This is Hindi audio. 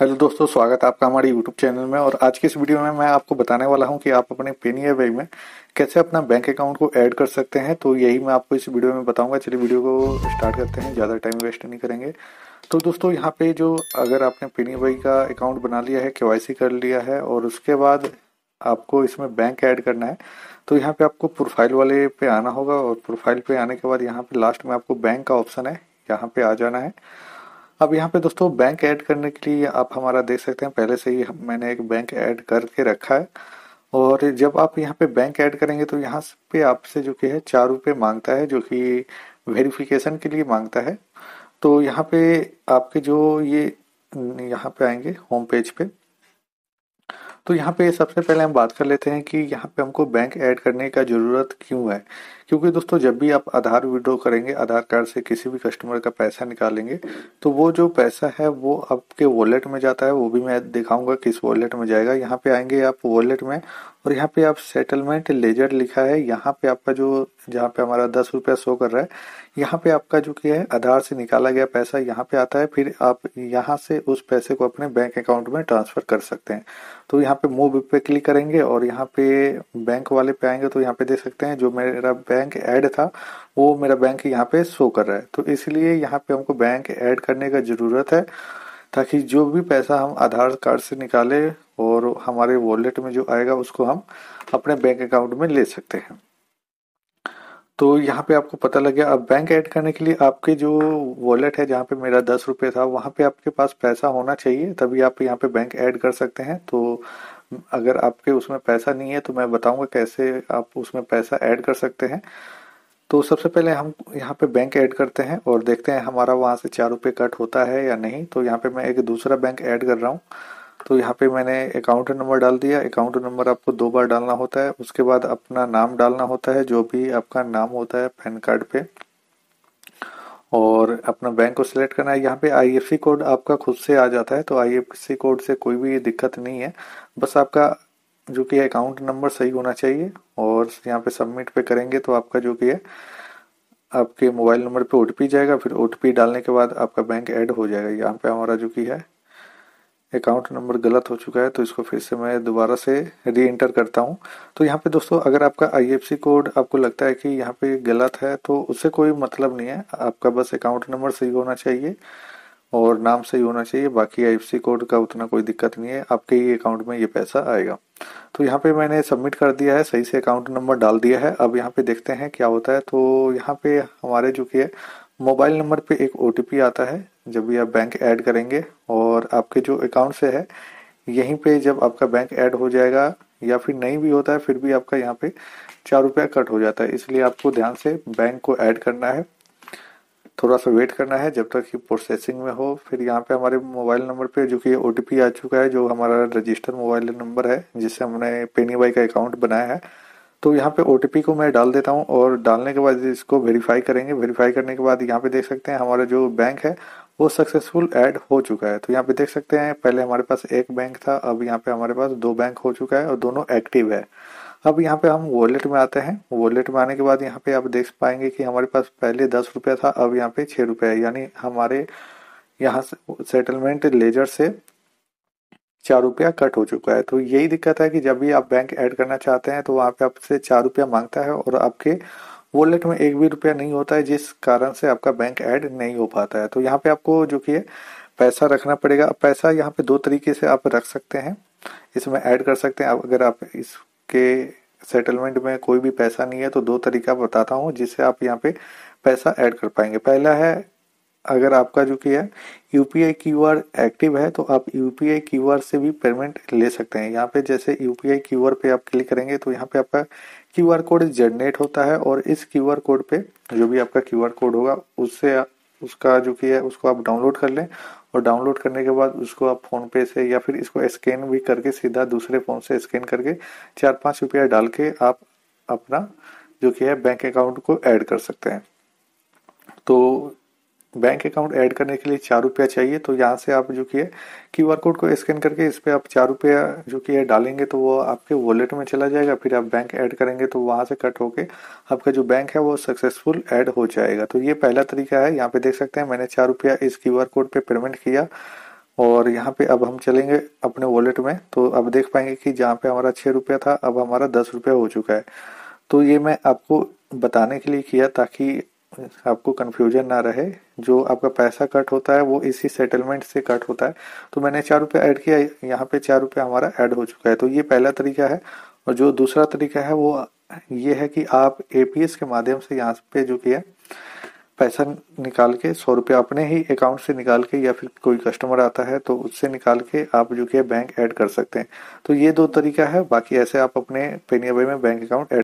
हेलो दोस्तों स्वागत है आपका हमारे यूट्यूब चैनल में और आज की इस वीडियो में मैं आपको बताने वाला हूं कि आप अपने पेनियर वे में कैसे अपना बैंक अकाउंट को ऐड कर सकते हैं तो यही मैं आपको इस वीडियो में बताऊंगा चलिए वीडियो को स्टार्ट करते हैं ज़्यादा टाइम वेस्ट नहीं करेंगे तो दोस्तों यहाँ पे जो अगर आपने पेनियर वाई का अकाउंट बना लिया है के कर लिया है और उसके बाद आपको इसमें बैंक ऐड करना है तो यहाँ पे आपको प्रोफाइल वाले पे आना होगा और प्रोफाइल पे आने के बाद यहाँ पे लास्ट में आपको बैंक का ऑप्शन है यहाँ पे आ जाना है अब यहाँ पे दोस्तों बैंक ऐड करने के लिए आप हमारा देख सकते हैं पहले से ही मैंने एक बैंक ऐड करके रखा है और जब आप यहाँ पे बैंक ऐड करेंगे तो यहाँ पे आपसे जो कि है चार रुपये मांगता है जो कि वेरिफिकेशन के लिए मांगता है तो यहाँ पे आपके जो ये यहाँ पे आएंगे होम पेज पे तो यहाँ पे सबसे पहले हम बात कर लेते हैं कि यहाँ पे हमको बैंक ऐड करने का ज़रूरत क्यों है क्योंकि दोस्तों जब भी आप आधार विड्रो करेंगे आधार कार्ड से किसी भी कस्टमर का पैसा निकालेंगे तो वो जो पैसा है वो आपके वॉलेट में जाता है वो भी मैं दिखाऊंगा किस वॉलेट में जाएगा यहाँ पे आएंगे आप वॉलेट में और यहाँ पे आप सेटलमेंट लेजर लिखा है यहाँ पे आपका जो जहाँ पे हमारा दस रुपया शो कर रहा है यहाँ पे आपका जो की है आधार से निकाला गया पैसा यहाँ पे आता है फिर आप यहाँ से उस पैसे को अपने बैंक अकाउंट में ट्रांसफर कर सकते हैं तो यहाँ पे मूव पे क्लिक करेंगे और यहाँ पे बैंक वाले पे आएंगे तो यहाँ पे देख सकते हैं जो मेरा बैंक ऐड था वो मेरा बैंक यहाँ पे शो कर रहा है तो इसलिए यहाँ पे हमको बैंक ऐड करने का जरूरत है ताकि जो भी पैसा हम आधार कार्ड से निकाले और हमारे वॉलेट में जो आएगा उसको हम अपने बैंक अकाउंट में ले सकते हैं तो यहाँ पे आपको पता लग गया अब बैंक ऐड करने के लिए आपके जो वॉलेट है जहाँ पे मेरा दस रुपये था वहाँ पे आपके पास पैसा होना चाहिए तभी आप यहाँ पे बैंक ऐड कर सकते हैं तो अगर आपके उसमें पैसा नहीं है तो मैं बताऊंगा कैसे आप उसमें पैसा ऐड कर सकते हैं तो सबसे पहले हम यहाँ पे बैंक ऐड करते हैं और देखते हैं हमारा वहाँ से चार रुपये कट होता है या नहीं तो यहाँ पे मैं एक दूसरा बैंक ऐड कर रहा हूँ तो यहाँ पे मैंने अकाउंट नंबर डाल दिया अकाउंट नंबर आपको दो बार डालना होता है उसके बाद अपना नाम डालना होता है जो भी आपका नाम होता है पैन कार्ड पे और अपना बैंक को सिलेक्ट करना है यहाँ पे आईएफसी कोड आपका खुद से आ जाता है तो आईएफसी कोड से कोई भी दिक्कत नहीं है बस आपका जो कि अकाउंट नंबर सही होना चाहिए और यहाँ पे सबमिट पे करेंगे तो आपका जो कि है आपके मोबाइल नंबर पे ओ जाएगा फिर ओ डालने के बाद आपका बैंक ऐड हो जाएगा यहाँ पे हमारा जो कि है अकाउंट नंबर गलत हो चुका है तो इसको फिर से मैं दोबारा से री एंटर करता हूँ तो यहाँ पे दोस्तों अगर आपका आईएफसी कोड आपको लगता है कि यहाँ पे गलत है तो उससे कोई मतलब नहीं है आपका बस अकाउंट नंबर सही होना चाहिए और नाम सही होना चाहिए बाकी आईएफसी कोड का उतना कोई दिक्कत नहीं है आपके ही अकाउंट में ये पैसा आएगा तो यहाँ पे मैंने सबमिट कर दिया है सही से अकाउंट नंबर डाल दिया है अब यहाँ पे देखते हैं क्या होता है तो यहाँ पे हमारे जो कि है मोबाइल नंबर पे एक ओ आता है जब भी आप बैंक ऐड करेंगे और आपके जो अकाउंट से है यहीं पे जब आपका बैंक ऐड हो जाएगा या फिर नहीं भी होता है फिर भी आपका यहाँ पे चार रुपया कट हो जाता है इसलिए आपको ध्यान से बैंक को ऐड करना है थोड़ा सा वेट करना है जब तक कि प्रोसेसिंग में हो फिर यहाँ पे हमारे मोबाइल नंबर पे जो कि ओ आ चुका है जो हमारा रजिस्टर मोबाइल नंबर है जिससे हमने पेनी बाई का अकाउंट बनाया है तो यहाँ पे ओ को मैं डाल देता हूँ और डालने के बाद इसको वेरीफाई करेंगे वेरीफाई करने के बाद यहाँ पे देख सकते हैं हमारा जो बैंक है वो सक्सेसफुल ऐड हो चुका है तो यहाँ पे देख सकते हैं पहले हमारे पास एक बैंक था अब यहाँ पे हमारे पास दो बैंक हो चुका है और दोनों एक्टिव है अब यहाँ पे हम वॉलेट में आते हैं वॉलेट में आने के बाद यहाँ पे आप देख पाएंगे कि हमारे पास पहले दस रुपया था अब यहाँ पे छः रुपया है यानी हमारे यहाँ से सेटलमेंट लेजर से चार रुपया कट हो चुका है तो यही दिक्कत है कि जब भी आप बैंक ऐड करना चाहते हैं तो वहाँ पे आपसे चार रुपया मांगता है और आपके वॉलेट में एक भी रुपया नहीं होता है जिस कारण से आपका बैंक ऐड नहीं हो पाता है तो यहाँ पे आपको जो कि है पैसा रखना पड़ेगा पैसा यहाँ पे दो तरीके से आप रख सकते हैं इसमें ऐड कर सकते हैं अगर आप इसके सेटलमेंट में कोई भी पैसा नहीं है तो दो तरीका बताता हूँ जिससे आप यहाँ पे पैसा ऐड कर पाएंगे पहला है अगर आपका जो कि है यू पी एक्टिव है तो आप यू पी से भी पेमेंट ले सकते हैं यहाँ पे जैसे यू पी पे आप क्लिक करेंगे तो यहाँ पे आपका क्यू कोड जनरेट होता है और इस क्यू कोड पे जो भी आपका क्यू कोड होगा उससे उसका जो कि है उसको आप डाउनलोड कर लें और डाउनलोड करने के बाद उसको आप फोन पे से या फिर इसको स्कैन भी करके सीधा दूसरे फोन से स्कैन करके चार पाँच रुपया डाल के आप अपना जो कि है बैंक अकाउंट को ऐड कर सकते हैं तो बैंक अकाउंट ऐड करने के लिए चार रुपया चाहिए तो यहाँ से आप जो कि है क्यू आर कोड को स्कैन करके इस पर आप चार रुपया जो कि है डालेंगे तो वो आपके वॉलेट में चला जाएगा फिर आप बैंक ऐड करेंगे तो वहाँ से कट होके आपका जो बैंक है वो सक्सेसफुल ऐड हो जाएगा तो ये पहला तरीका है यहाँ पे देख सकते हैं मैंने चार रुपया इस क्यू आर कोड पर पेमेंट किया और यहाँ पे अब हम चलेंगे अपने वॉलेट में तो अब देख पाएंगे कि जहाँ पे हमारा छः रुपया था अब हमारा दस रुपया हो चुका है तो ये मैं आपको बताने के लिए किया ताकि आपको कन्फ्यूजन ना रहे जो आपका पैसा कट होता है वो इसी सेटलमेंट से कट होता है तो मैंने चार रुपये ऐड किया यहाँ पे चार रुपये हमारा ऐड हो चुका है तो ये पहला तरीका है और जो दूसरा तरीका है वो ये है कि आप एपीएस के माध्यम से यहाँ पे जो किया पैसा निकाल के सौ रुपये अपने ही अकाउंट से निकाल के या फिर कोई कस्टमर आता है तो उससे निकाल के आप जो कि बैंक ऐड कर सकते हैं तो ये दो तरीका है बाकी ऐसे आप अपने पेनिया में बैंक अकाउंट ऐड